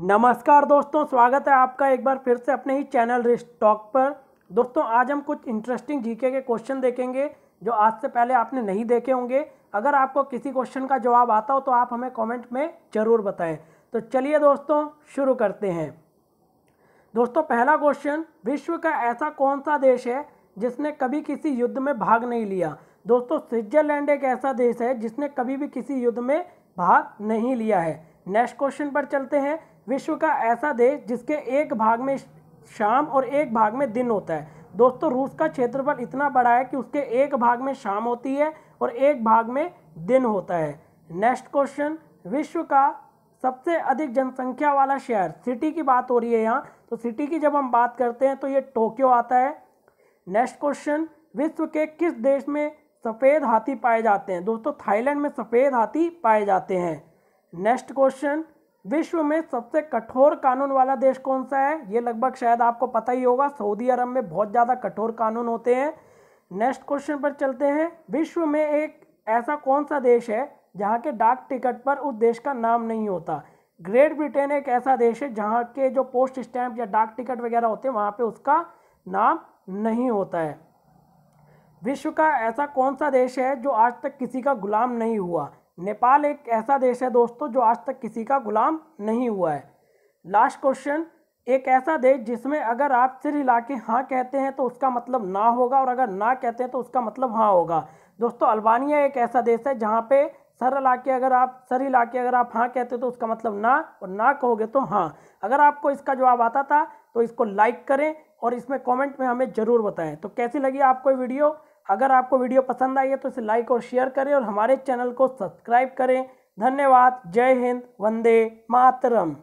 नमस्कार दोस्तों स्वागत है आपका एक बार फिर से अपने ही चैनल रिस्ट टॉक पर दोस्तों आज हम कुछ इंटरेस्टिंग जीके के क्वेश्चन देखेंगे जो आज से पहले आपने नहीं देखे होंगे अगर आपको किसी क्वेश्चन का जवाब आता हो तो आप हमें कमेंट में ज़रूर बताएं तो चलिए दोस्तों शुरू करते हैं दोस्तों पहला क्वेश्चन विश्व का ऐसा कौन सा देश है जिसने कभी किसी युद्ध में भाग नहीं लिया दोस्तों स्विट्जरलैंड एक ऐसा देश है जिसने कभी भी किसी युद्ध में भाग नहीं लिया है नेक्स्ट क्वेश्चन पर चलते हैं विश्व का ऐसा देश जिसके एक भाग में शाम और एक भाग में दिन होता है दोस्तों रूस का क्षेत्रफल इतना बड़ा है कि उसके एक भाग में शाम होती है और एक भाग में दिन होता है नेक्स्ट क्वेश्चन विश्व का सबसे अधिक जनसंख्या वाला शहर सिटी की बात हो रही है यहाँ तो सिटी की जब हम बात करते हैं तो ये टोक्यो आता है नेक्स्ट क्वेश्चन विश्व के किस देश में सफ़ेद हाथी पाए जाते हैं दोस्तों थाईलैंड में सफ़ेद हाथी पाए जाते हैं नेक्स्ट क्वेश्चन विश्व में सबसे कठोर कानून वाला देश कौन सा है ये लगभग शायद आपको पता ही होगा सऊदी अरब में बहुत ज़्यादा कठोर कानून होते हैं नेक्स्ट क्वेश्चन पर चलते हैं विश्व में एक ऐसा कौन सा देश है जहाँ के डाक टिकट पर उस देश का नाम नहीं होता ग्रेट ब्रिटेन एक ऐसा देश है जहाँ के जो पोस्ट स्टैम्प या डाक टिकट वगैरह होते हैं वहाँ पर उसका नाम नहीं होता है विश्व का ऐसा कौन सा देश है जो आज तक किसी का गुलाम नहीं हुआ नेपाल एक ऐसा देश है दोस्तों जो आज तक किसी का गुलाम नहीं हुआ है लास्ट क्वेश्चन एक ऐसा देश जिसमें अगर आप सिर हिला के हाँ कहते हैं तो उसका मतलब ना होगा और अगर ना कहते हैं तो उसका मतलब हाँ होगा दोस्तों अल्बानिया एक ऐसा देश है जहाँ पे सर हिला के अगर आप सर हिला के अगर आप हाँ कहते हैं तो उसका मतलब ना और ना कहोगे तो हाँ अगर आपको इसका जवाब आता था तो इसको लाइक करें और इसमें कॉमेंट में हमें ज़रूर बताएँ तो कैसी लगी आपको वीडियो अगर आपको वीडियो पसंद आई है तो इसे लाइक और शेयर करें और हमारे चैनल को सब्सक्राइब करें धन्यवाद जय हिंद वंदे मातरम